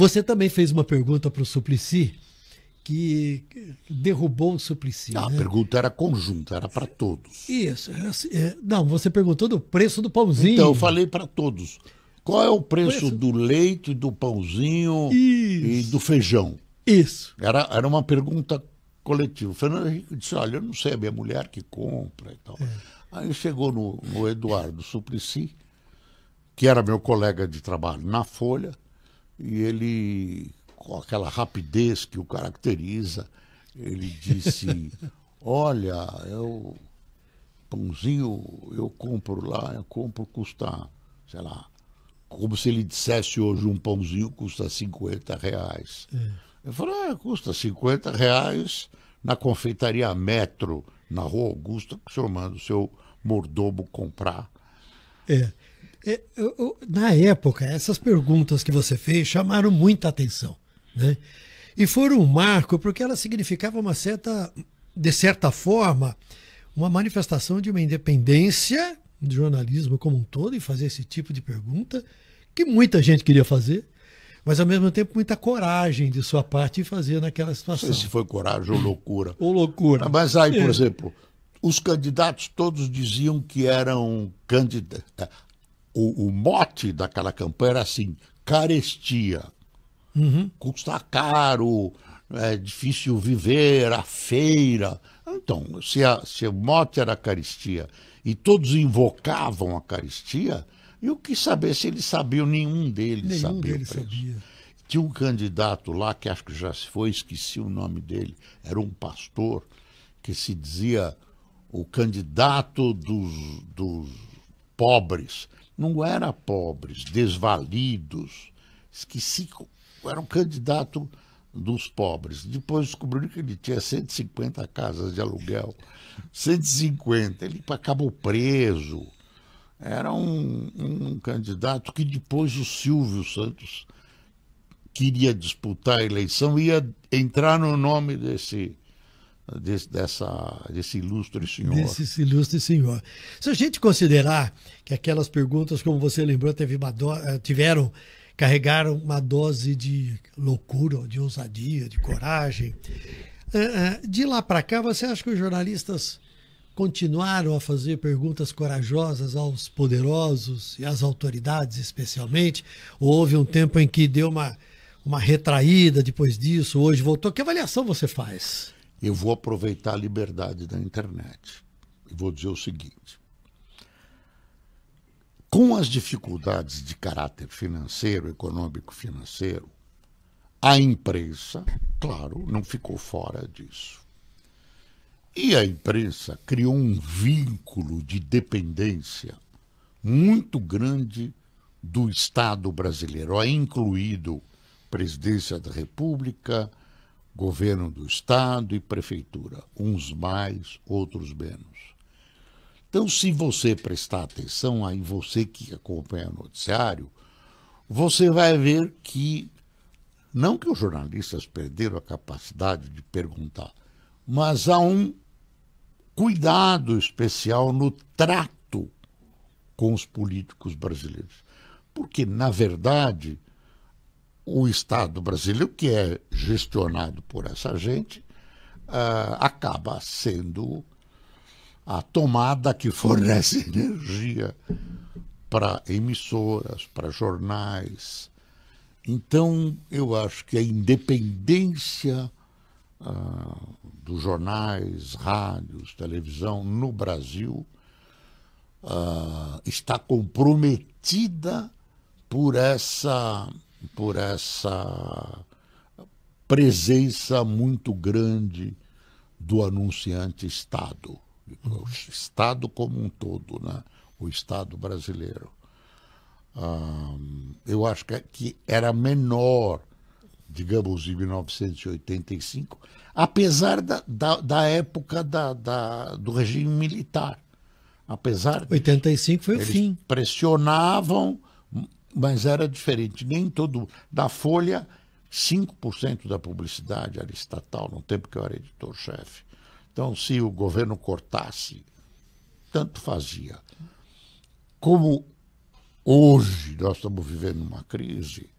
Você também fez uma pergunta para o Suplicy que derrubou o Suplicy. Não, ah, né? A pergunta era conjunta, era para todos. Isso. É assim, é, não, você perguntou do preço do pãozinho. Então, eu falei para todos. Qual é o preço, preço... do leite, do pãozinho Isso. e do feijão? Isso. Era, era uma pergunta coletiva. O Fernando Henrique disse: Olha, eu não sei, é minha mulher que compra e tal. É. Aí chegou no, no Eduardo Suplicy, que era meu colega de trabalho na Folha e ele, com aquela rapidez que o caracteriza, ele disse: Olha, eu. Pãozinho eu compro lá, eu compro custa, sei lá, como se ele dissesse hoje um pãozinho custa 50 reais. É. Eu falei, ah, custa 50 reais na confeitaria Metro, na rua Augusta, que o senhor manda o seu mordomo comprar. É. É, eu, eu, na época, essas perguntas que você fez chamaram muita atenção. Né? E foram um marco, porque ela significava uma certa, de certa forma, uma manifestação de uma independência do jornalismo como um todo e fazer esse tipo de pergunta, que muita gente queria fazer, mas ao mesmo tempo muita coragem de sua parte em fazer naquela situação. Não sei se foi coragem ou loucura. ou loucura. Mas aí, por é. exemplo, os candidatos todos diziam que eram candidatos o, o mote daquela campanha era assim: carestia. Uhum. Custa caro, é difícil viver, a feira. Então, se, a, se o mote era caristia e todos invocavam a caristia, eu quis saber se eles sabiam, nenhum deles nenhum sabia. Deles sabia. Tinha um candidato lá, que acho que já se foi, esqueci o nome dele, era um pastor que se dizia o candidato dos, dos pobres. Não era pobres, desvalidos, esqueci era um candidato dos pobres. Depois descobriu que ele tinha 150 casas de aluguel. 150. Ele acabou preso. Era um, um candidato que depois o Silvio Santos queria disputar a eleição, ia entrar no nome desse desse, dessa, desse ilustre senhor. Desse ilustre senhor. Se a gente considerar que aquelas perguntas, como você lembrou, teve uma do... Eh, tiveram, carregaram uma dose de loucura, de ousadia, de coragem. Eh, eh, de lá para cá, você acha que os jornalistas continuaram a fazer perguntas corajosas aos poderosos e às autoridades, especialmente? Ou houve um tempo em que deu uma, uma retraída depois disso, hoje voltou? Que avaliação você faz? eu vou aproveitar a liberdade da internet. E vou dizer o seguinte: com as dificuldades de caráter financeiro, econômico-financeiro, a imprensa, claro, não ficou fora disso. E a imprensa criou um vínculo de dependência muito grande do Estado brasileiro, é incluído presidência da República, governo do Estado e prefeitura, uns mais, outros menos. Então, se você prestar atenção, aí você que acompanha o noticiário, você vai ver que, não que os jornalistas perderam a capacidade de perguntar, mas há um cuidado especial no trato com os políticos brasileiros. Porque, na verdade, o Estado brasileiro, que é gestionado por essa gente, uh, acaba sendo a tomada que fornece energia para emissoras, para jornais. Então, eu acho que a independência uh, dos jornais, rádios, televisão no Brasil uh, está comprometida por essa por essa presença muito grande do anunciante Estado, o Estado como um todo, né? o Estado brasileiro. eu acho é, que era menor, digamos, em 1985, apesar da, da, da época da, da, do regime militar. Apesar 85 foi o fim. Pressionavam mas era diferente. Nem todo. Na Folha, 5% da publicidade era estatal, no tempo que eu era editor-chefe. Então, se o governo cortasse, tanto fazia. Como hoje nós estamos vivendo uma crise,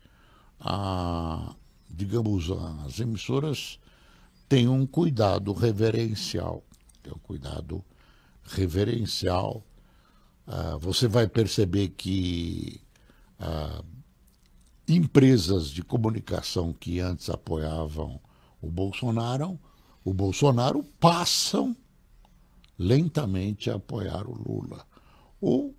a, digamos, as emissoras têm um cuidado reverencial. Tem um cuidado reverencial. Ah, você vai perceber que ah, empresas de comunicação que antes apoiavam o Bolsonaro, o Bolsonaro passam lentamente a apoiar o Lula. Ou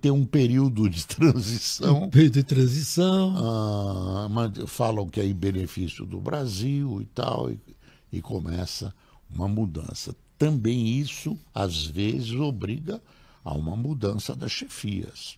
tem um período de transição. Um período de transição. Ah, falam que é em benefício do Brasil e tal, e, e começa uma mudança. Também isso, às vezes, obriga a uma mudança das chefias.